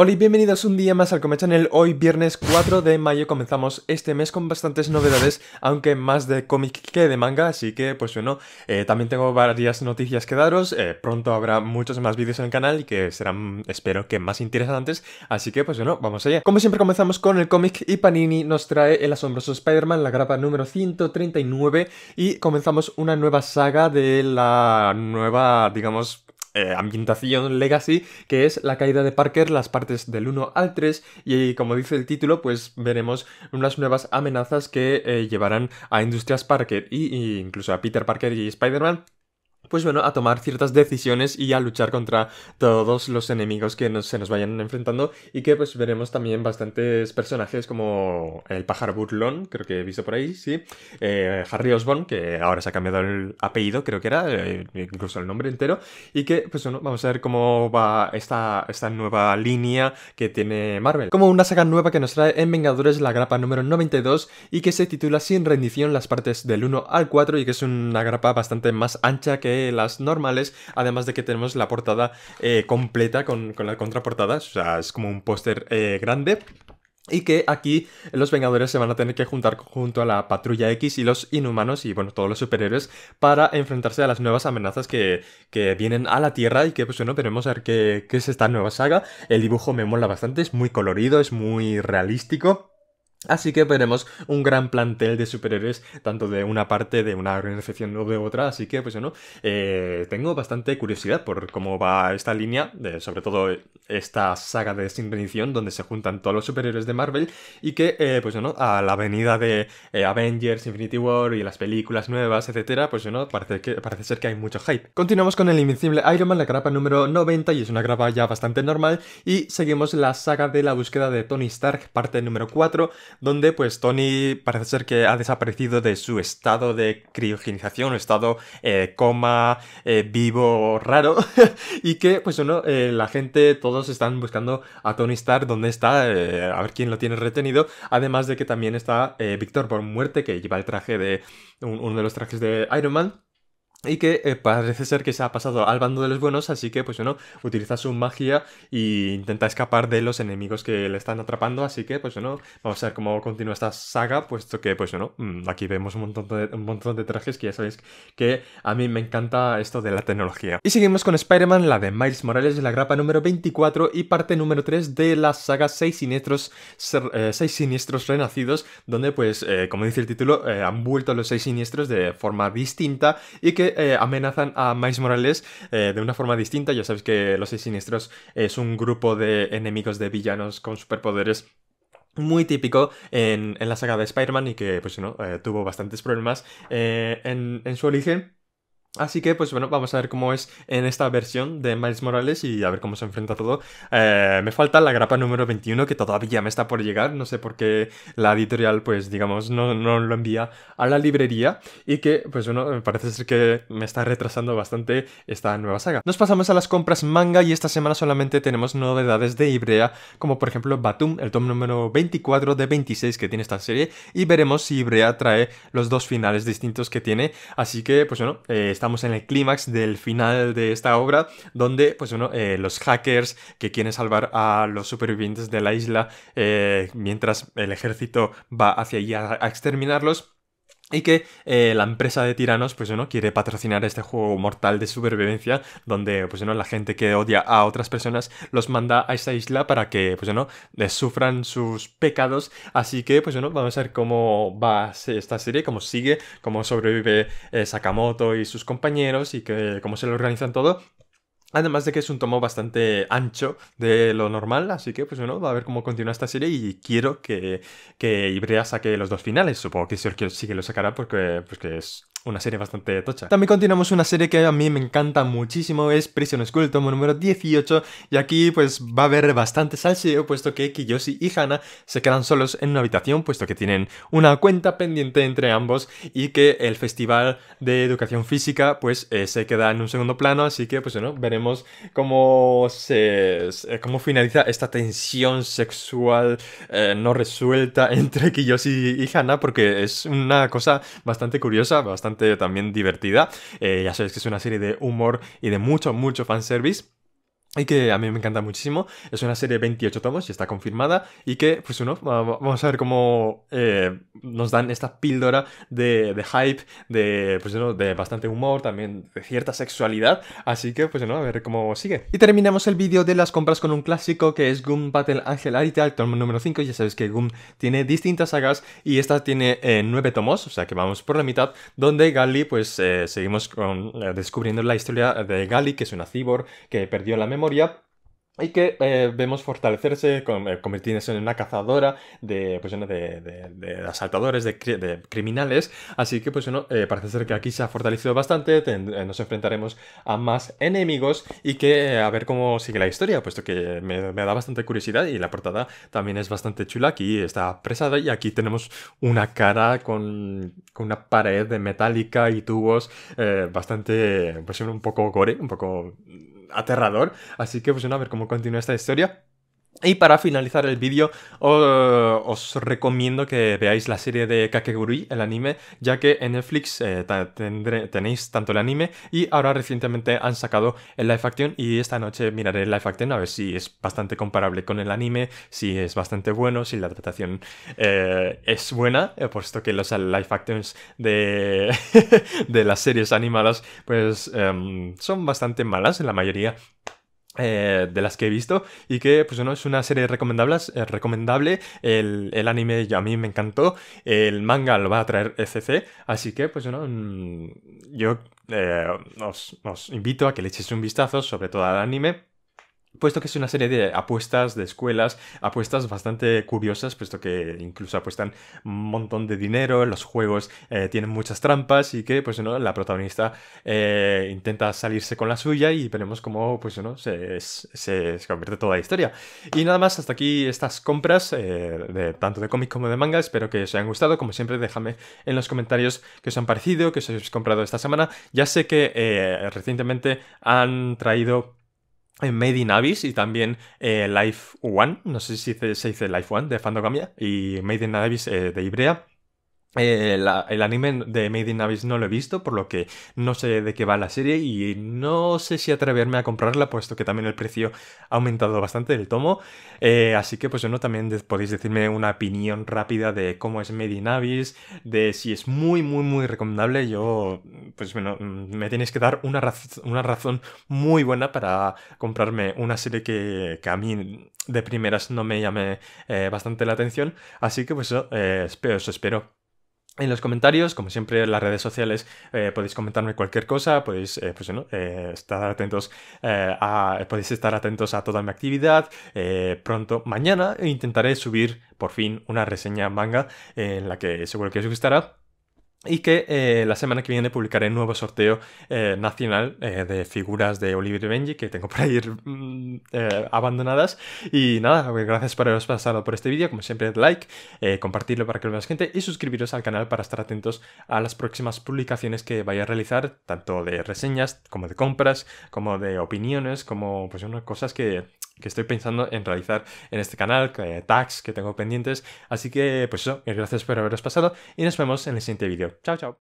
Hola y bienvenidos un día más al Comic Channel. Hoy viernes 4 de mayo comenzamos este mes con bastantes novedades, aunque más de cómic que de manga, así que pues bueno, eh, también tengo varias noticias que daros, eh, pronto habrá muchos más vídeos en el canal y que serán, espero que más interesantes, así que pues bueno, vamos allá. Como siempre comenzamos con el cómic y Panini nos trae el asombroso Spider-Man, la grapa número 139 y comenzamos una nueva saga de la nueva, digamos, eh, ambientación legacy, que es la caída de Parker, las partes del 1 al 3, y como dice el título, pues veremos unas nuevas amenazas que eh, llevarán a Industrias Parker e incluso a Peter Parker y Spider-Man pues bueno, a tomar ciertas decisiones y a luchar contra todos los enemigos que nos, se nos vayan enfrentando y que pues veremos también bastantes personajes como el pájaro burlón, creo que he visto por ahí, sí, eh, Harry Osborn, que ahora se ha cambiado el apellido, creo que era, eh, incluso el nombre entero, y que pues bueno, vamos a ver cómo va esta, esta nueva línea que tiene Marvel. Como una saga nueva que nos trae en Vengadores la grapa número 92 y que se titula Sin rendición las partes del 1 al 4 y que es una grapa bastante más ancha que las normales, además de que tenemos la portada eh, completa con, la contraportada, o sea, es como un póster eh, grande. Y que aquí los Vengadores se van a tener que juntar junto a la Patrulla X y los Inhumanos y bueno, todos los superhéroes para enfrentarse a las nuevas amenazas que, vienen a la Tierra y que pues bueno, veremos a ver qué, qué es esta nueva saga. El dibujo me mola bastante, es muy colorido, es muy realístico. Así que veremos un gran plantel de superhéroes, tanto de una parte de una organización o de otra, así que pues bueno, eh, tengo bastante curiosidad por cómo va esta línea, sobre todo esta saga de Sin Bendición, donde se juntan todos los superhéroes de Marvel y que eh, pues bueno, a la venida de eh, Avengers, Infinity War y las películas nuevas, etcétera, pues bueno, parece, que, parece ser que hay mucho hype. Continuamos con el Invincible Iron Man, la grapa número 90 y es una grapa ya bastante normal y seguimos la saga de la búsqueda de Tony Stark, parte número 4, donde pues Tony parece ser que ha desaparecido de su estado de criogenización, estado eh, coma eh, vivo raro, y que pues bueno, eh, la gente, todos están buscando a Tony Stark, dónde está, a ver quién lo tiene retenido, además de que también está Víctor por muerte, que lleva el traje de, uno de los trajes de Iron Man, y que eh, parece ser que se ha pasado al bando de los buenos, así que pues bueno, utiliza su magia e intenta escapar de los enemigos que le están atrapando, así que pues bueno, vamos a ver cómo continúa esta saga, puesto que pues bueno, mm, aquí vemos un montón de, un montón de trajes que ya sabéis que a mí me encanta esto de la tecnología. Y seguimos con Spider-Man, la de Miles Morales, la grapa número 24 y parte número 3 de la saga 6 eh, siniestros, renacidos, donde pues eh, como dice el título, han vuelto los 6 siniestros de forma distinta y que eh, amenazan a Miles Morales eh, de una forma distinta. Ya sabes que los seis siniestros es un grupo de enemigos de villanos con superpoderes muy típico en, la saga de Spider-Man y que, pues, no, eh, tuvo bastantes problemas en su origen. Así que, pues bueno, vamos a ver cómo es en esta versión de Miles Morales y a ver cómo se enfrenta todo. Eh, me falta la grapa número 21 que todavía me está por llegar, no sé por qué la editorial, pues digamos, no, lo envía a la librería y que, pues bueno, parece ser que me está retrasando bastante esta nueva saga. Nos pasamos a las compras manga y esta semana solamente tenemos novedades de Ibrea, como por ejemplo Batum, el tom número 24 de 26 que tiene esta serie y veremos si Ibrea trae los dos finales distintos que tiene. Así que, pues bueno, eh, estamos en el clímax del final de esta obra, donde pues eh, los hackers que quieren salvar a los supervivientes de la isla eh, mientras el ejército va hacia allí a exterminarlos, y que eh, la empresa de tiranos, pues bueno, quiere patrocinar este juego mortal de supervivencia, donde, pues la gente que odia a otras personas los manda a esta isla para que, pues bueno, eh, sufran sus pecados. Así que, pues bueno, vamos a ver cómo va esta serie, cómo sigue, cómo sobrevive eh, Sakamoto y sus compañeros y que, cómo se lo organizan todo. Además de que es un tomo bastante ancho de lo normal, así que pues bueno, va a ver cómo continúa esta serie y quiero que, que Ibrea saque los dos finales. Supongo que sí, sí que lo sacará porque, porque pues, es, una serie bastante tocha. También continuamos una serie que a mí me encanta muchísimo, es Prison School, tomo número 18, y aquí pues va a haber bastante salseo, puesto que Kiyoshi y Hana se quedan solos en una habitación, puesto que tienen una cuenta pendiente entre ambos, y que el Festival de Educación Física pues eh, se queda en un segundo plano, así que pues bueno, veremos cómo se... Eh, cómo finaliza esta tensión sexual eh, no resuelta entre Kiyoshi y Hana, porque es una cosa bastante curiosa, bastante también divertida. Eh, ya sabéis que es una serie de humor y de mucho, mucho fanservice y que a mí me encanta muchísimo. Es una serie de 28 tomos y está confirmada. Y que, pues uno, vamos a ver cómo eh, nos dan esta píldora de, hype, de, pues, de bastante humor, también de cierta sexualidad. Así que, pues no, a ver cómo sigue. Y terminamos el vídeo de las compras con un clásico que es Goom Battle Angel Arita, tomo número 5. Ya sabéis que Goom tiene distintas sagas y esta tiene 9 eh, tomos, o sea que vamos por la mitad, donde Gali, pues eh, seguimos con, descubriendo la historia de Gali, que es una cyborg que perdió la memoria y que eh, vemos fortalecerse, eh, convertirse en una cazadora de, pues de, asaltadores, de, criminales. Así que, pues eh, parece ser que aquí se ha fortalecido bastante, nos enfrentaremos a más enemigos y que a ver cómo sigue la historia, puesto que me, da bastante curiosidad y la portada también es bastante chula. Aquí está presada y aquí tenemos una cara con, con una pared de metálica y tubos bastante, pues un poco gore, un poco aterrador. Así que pues bueno, a ver cómo continúa esta historia. Y para finalizar el vídeo, os recomiendo que veáis la serie de Kakegurui, el anime, ya que en Netflix eh, tenéis tanto el anime y ahora recientemente han sacado el live action y esta noche miraré el live action a ver si es bastante comparable con el anime, si es bastante bueno, si la adaptación eh, es buena, eh, puesto que los live actions de, de las series animadas pues em, son bastante malas en la mayoría eh, de las que he visto y que pues bueno, es una serie recomendable, eh, recomendable. El, el, anime a mí me encantó el manga lo va a traer ECC así que pues bueno, mm, yo eh, os, os, invito a que le echéis un vistazo sobre todo al anime puesto que es una serie de apuestas de escuelas, apuestas bastante curiosas, puesto que incluso apuestan un montón de dinero, los juegos eh, tienen muchas trampas y que, pues, ¿no? la protagonista eh, intenta salirse con la suya y veremos cómo, pues, ¿no? se, convierte toda la historia. Y nada más, hasta aquí estas compras, eh, tanto de cómic como de manga, espero que os hayan gustado, como siempre, déjame en los comentarios qué os han parecido, qué os habéis comprado esta semana. Ya sé que recientemente han traído Made in Abyss y también eh, Life One, no sé si se, dice Life One de Fandogamia, y Made in Abyss eh, de Ibrea. Eh, el anime de Made in Abyss no lo he visto, por lo que no sé de qué va la serie y no sé si atreverme a comprarla, puesto que también el precio ha aumentado bastante del tomo. Eh, así que, pues bueno, también podéis decirme una opinión rápida de cómo es Made in Abyss, de si es muy, muy, muy recomendable. Yo, pues bueno, mm, me tenéis que dar una, razón muy buena para comprarme una serie que, a mí de primeras no me llame eh, bastante la atención. Así que, pues, os espero. En los comentarios, como siempre, en las redes sociales eh, podéis comentarme cualquier cosa, podéis eh, pues eh, estar atentos a, podéis estar atentos a toda mi actividad. pronto, mañana intentaré subir por fin una reseña manga en la que seguro que os gustará y que eh, la semana que viene publicaré un nuevo sorteo eh, nacional eh, de figuras de Oliver y Benji que tengo por ahí mm, abandonadas. Y nada, pues, gracias por haberos pasado por este vídeo. Como siempre, like, compartirlo para que lo más gente y suscribiros al canal para estar atentos a las próximas publicaciones que vaya a realizar, tanto de reseñas como de compras, como de opiniones, como pues unas cosas que, que estoy pensando en realizar en este canal, tags que tengo pendientes. Así que, pues eso, gracias por haberos pasado y nos vemos en el siguiente vídeo. Chao, chao.